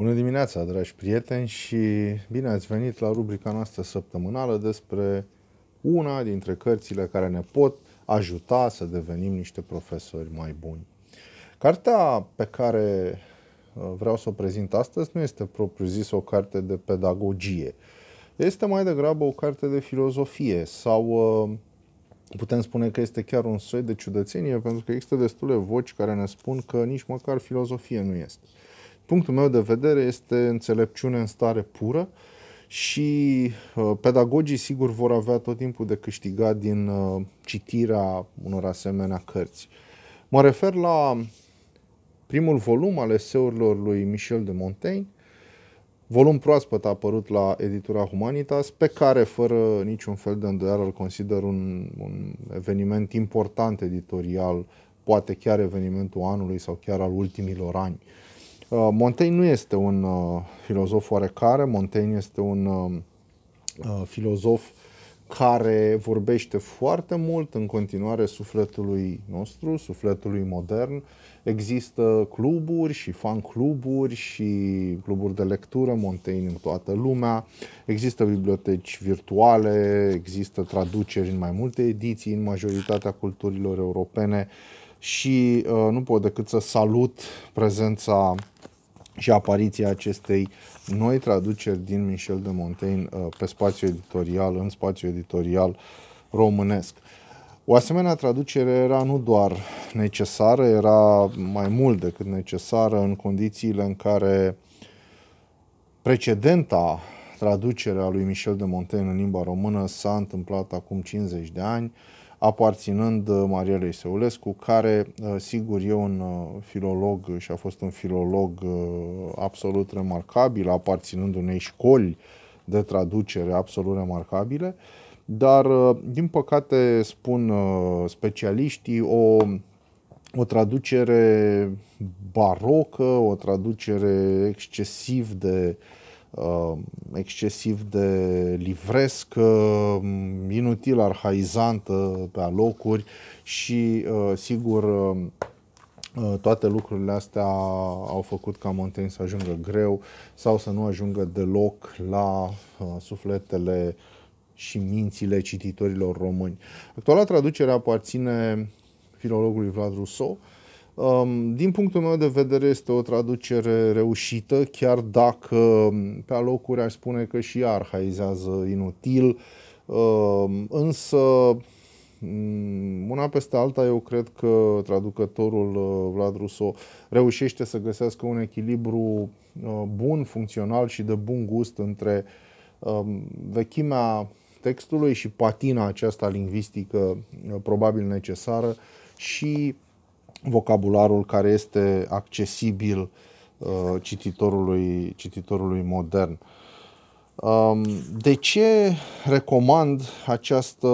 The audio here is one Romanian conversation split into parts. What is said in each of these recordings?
Bună dimineața, dragi prieteni, și bine ați venit la rubrica noastră săptămânală despre una dintre cărțile care ne pot ajuta să devenim niște profesori mai buni. Cartea pe care uh, vreau să o prezint astăzi nu este propriu-zis o carte de pedagogie. Este mai degrabă o carte de filozofie sau uh, putem spune că este chiar un soi de ciudățenie pentru că există destule voci care ne spun că nici măcar filozofie nu este punctul meu de vedere este înțelepciune în stare pură și uh, pedagogii sigur vor avea tot timpul de câștigat din uh, citirea unor asemenea cărți. Mă refer la primul volum al eseurilor lui Michel de Montaigne, volum proaspăt a apărut la editura Humanitas, pe care, fără niciun fel de îndoială, îl consider un, un eveniment important editorial, poate chiar evenimentul anului sau chiar al ultimilor ani. Uh, Uh, Montaigne nu este un uh, filozof oarecare, Montaigne este un um, uh, filozof care vorbește foarte mult în continuare sufletului nostru, sufletului modern. Există cluburi și fan cluburi și cluburi de lectură Montaigne în toată lumea. Există biblioteci virtuale, există traduceri în mai multe ediții în majoritatea culturilor europene și uh, nu pot decât să salut prezența și apariția acestei noi traduceri din Michel de Montaigne uh, pe spațiu editorial, în spațiu editorial românesc. O asemenea traducere era nu doar necesară, era mai mult decât necesară în condițiile în care precedenta traducere a lui Michel de Montaigne în limba română s-a întâmplat acum 50 de ani, uh, aparținând uh, Marielei Seulescu, care, uh, sigur, e un uh, filolog și a fost un filolog absolut remarcabil, aparținând unei școli de traducere absolut remarcabile, dar, din păcate, spun specialiștii, o, o traducere barocă, o traducere excesiv de uh, Uh, excesiv de livresc, um, inutil, arhaizantă pe alocuri și, uh, sigur, um, uh, toate lucrurile astea au făcut ca Montaigne să ajungă greu sau să nu ajungă deloc la sufletele și mințile cititorilor români. Actuala traducere aparține filologului Vlad Rousseau, Um, din punctul meu de vedere este o traducere reușită, chiar dacă um, pe alocuri aș spune că și arhaizează inutil, um, însă mm, una peste alta eu cred că traducătorul uh, Vlad Ruso reușește să găsească un echilibru uh, bun, funcțional și de bun gust între vechimea textului și patina aceasta lingvistică uh, probabil necesară și vocabularul care este accesibil uh, cititorului, cititorului modern. Um, de ce recomand această,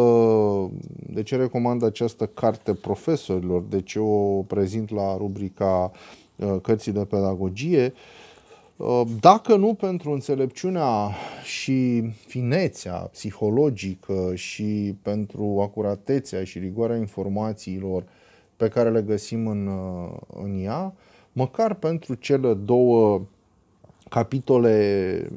de ce recomand această carte profesorilor? De ce o prezint la rubrica uh, cărții de pedagogie? Uh, dacă nu pentru înțelepciunea și finețea psihologică și pentru acuratețea și rigoarea informațiilor uh, pe care le găsim în, uh, în ea, măcar pentru cele două capitole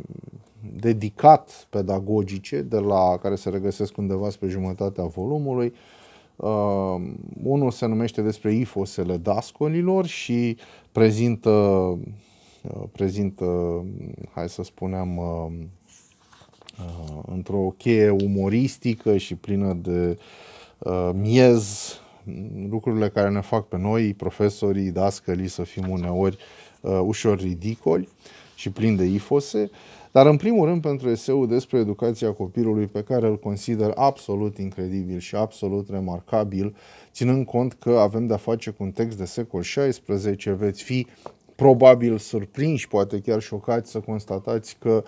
dedicat pedagogice, de la care se regăsesc undeva spre jumătatea volumului. Uh, unul se numește despre ifosele dascolilor și prezintă, uh, prezintă hai să spunem, uh, uh, într-o cheie umoristică și plină de uh, miez lucrurile care ne fac pe noi, profesorii, dascălii, să fim uneori uh, ușor ridicoli și plini de ifose, dar în primul rând pentru eseul despre educația copilului pe care îl consider absolut incredibil și absolut remarcabil, ținând cont că avem de-a face cu un text de secol XVI, veți fi probabil surprinși, poate chiar șocați să constatați că uh,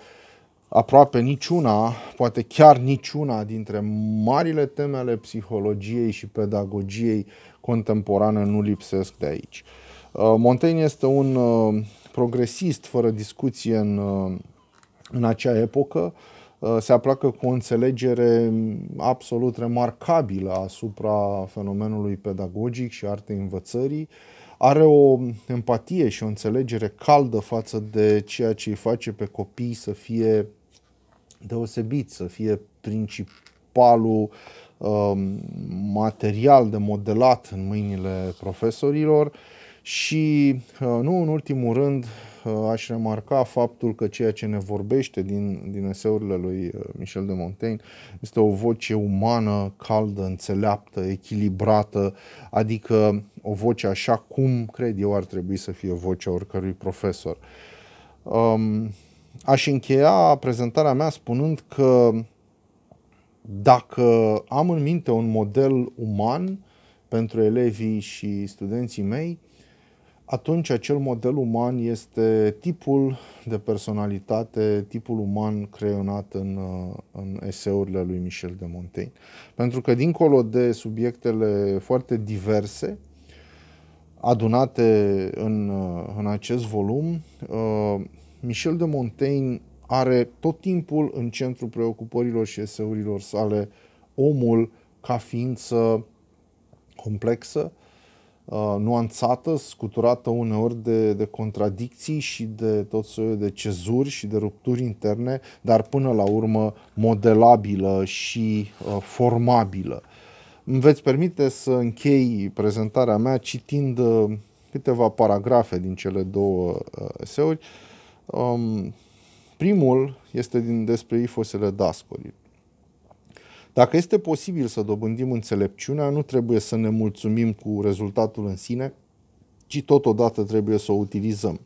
aproape niciuna, poate chiar niciuna dintre marile teme ale psihologiei și pedagogiei contemporane nu lipsesc de aici. Uh, Montaigne este un uh, progresist fără discuție în, uh, în acea epocă, se aplacă cu o înțelegere absolut remarcabilă asupra fenomenului pedagogic și artei învățării, are o empatie și o înțelegere caldă față de ceea ce îi face pe copii să fie deosebit, să fie principalul um, material de modelat în mâinile profesorilor și, uh, nu în ultimul rând, uh, aș remarca faptul că ceea ce ne vorbește din, din eseurile lui uh, Michel de Montaigne este o voce umană, caldă, înțeleaptă, echilibrată, adică o voce așa cum cred eu ar trebui să fie vocea oricărui profesor. Um, aș încheia prezentarea mea spunând că dacă am în minte un model uman pentru elevii și studenții mei, atunci acel model uman este tipul de personalitate, tipul uman creionat în, uh, în eseurile lui Michel de Montaigne. Pentru că dincolo de subiectele foarte diverse adunate în, uh, în acest volum, uh, Michel de Montaigne are tot timpul în centrul preocupărilor și eseurilor sale omul ca ființă complexă, uh, nuanțată, scuturată uneori de, de contradicții și de tot soiul de cezuri și de rupturi interne, dar până la urmă modelabilă și uh, formabilă. Îmi veți permite să închei prezentarea mea citind uh, câteva paragrafe din cele două eseuri. Uh, Um, primul este din despre ifosele dascorii. Dacă este posibil să dobândim înțelepciunea, nu trebuie să ne mulțumim cu rezultatul în sine, ci totodată trebuie să o utilizăm.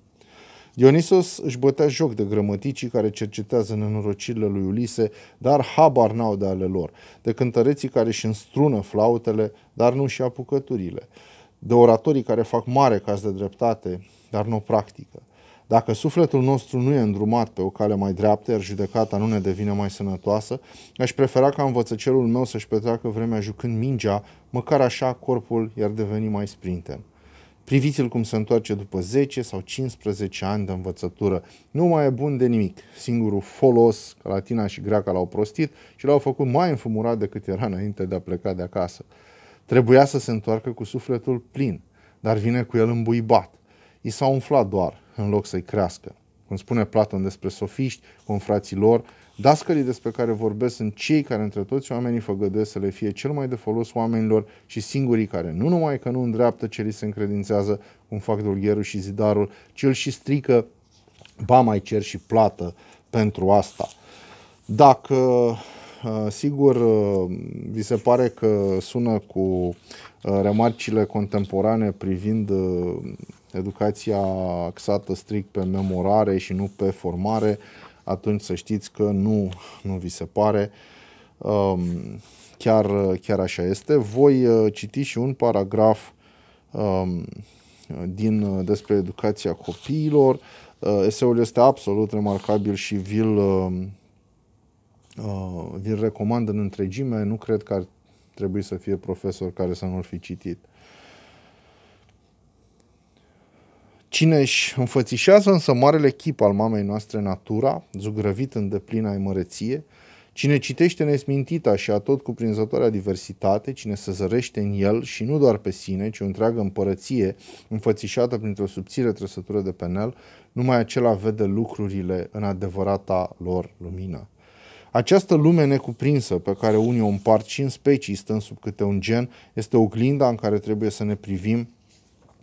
Dionisos își bătea joc de grămăticii care cercetează nenorocirile lui Ulise, dar habar n-au de ale lor, de cântăreții care își înstrună flautele, dar nu și apucăturile, de oratorii care fac mare caz de dreptate, dar nu o practică. Dacă sufletul nostru nu e îndrumat pe o cale mai dreaptă, iar judecata nu ne devine mai sănătoasă, aș prefera ca învățăcelul meu să-și petreacă vremea jucând mingea, măcar așa corpul i-ar deveni mai sprinten. Priviți-l cum se întoarce după 10 sau 15 ani de învățătură. Nu mai e bun de nimic. Singurul folos, că latina și greaca l-au prostit și l-au făcut mai înfumurat decât era înainte de a pleca de acasă. Trebuia să se întoarcă cu sufletul plin, dar vine cu el îmbuibat i s au umflat doar, în loc să-i crească. Cum spune Platon despre sofiști, confrații lor, dascării despre care vorbesc sunt cei care între toți oamenii făgădesc să le fie cel mai de folos oamenilor și singurii care nu numai că nu îndreaptă ce li se încredințează, cum fac dulgherul și zidarul, ci îl și strică, ba mai cer și plată pentru asta. Dacă uh, sigur, uh, vi se pare că sună cu uh, remarcile contemporane privind educația axată strict pe memorare și nu pe formare, atunci să știți că nu, nu vi se pare. Um, chiar, chiar așa este. Voi uh, citi și un paragraf um, din, uh, despre educația copiilor. Uh, eseul este absolut remarcabil și vi-l, um, vi-l recomand în întregime. Nu cred că ar trebui să fie profesor care să nu-l fi citit. Cine își înfățișează însă marele chip al mamei noastre natura, zugrăvit în deplina măreție, cine citește nesmintita și a tot cuprinzătoarea diversitate, cine se zărește în el și nu doar pe sine, ci o întreagă împărăție înfățișată printr-o subțire trăsătură de penel, numai acela vede lucrurile în adevărata lor lumină. Această lume necuprinsă pe care unii o împart și în specii stând sub câte un gen este oglinda în care trebuie să ne privim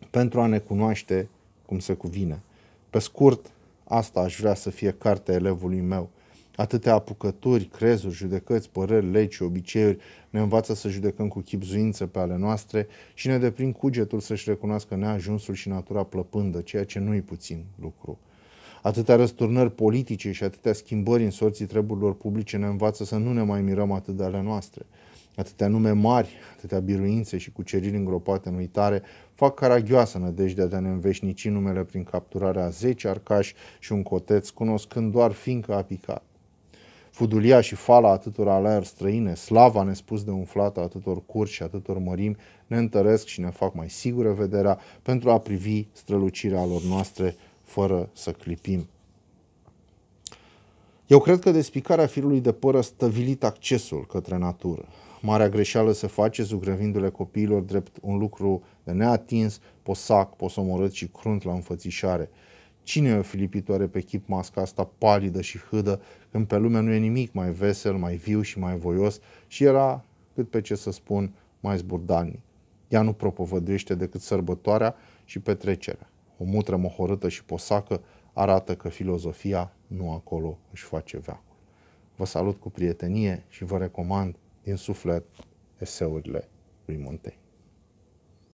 pentru a ne cunoaște cum se cuvine. Pe scurt, asta aș vrea să fie cartea elevului meu. Atâtea apucături, crezuri, judecăți, păreri, legi și obiceiuri ne învață să judecăm cu chipzuință pe ale noastre și ne deprind cugetul să-și recunoască neajunsul și natura plăpândă, ceea ce nu-i puțin lucru. Atâtea răsturnări politice și atâtea schimbări în sorții treburilor publice ne învață să nu ne mai mirăm atât de ale noastre. Atâtea nume mari, atâtea biruințe și cuceriri îngropate în uitare fac caragioasă nădejdea de a ne înveșnici numele prin capturarea a zece arcași și un coteț, cunoscând doar fiindcă a picat. Fudulia și fala atâtor aleari străine, slava nespus de umflată atâtor curci și atâtor mărimi, ne întăresc și ne fac mai sigură vederea pentru a privi strălucirea lor noastre fără să clipim. Eu cred că despicarea firului de pără stăvilit accesul către natură marea greșeală se face zugrăvindu-le copiilor drept un lucru de neatins, posac, posomorât și crunt la înfățișare. Cine e o filipitoare pe chip masca asta palidă și hâdă, când pe lume nu e nimic mai vesel, mai viu și mai voios și era, cât pe ce să spun, mai zburdalnic. Ea nu propovăduiește decât sărbătoarea și petrecerea. O mutră mohorâtă și posacă arată că filozofia nu acolo își face veacul. Vă salut cu prietenie și vă recomand din suflet, eseurile lui Montei.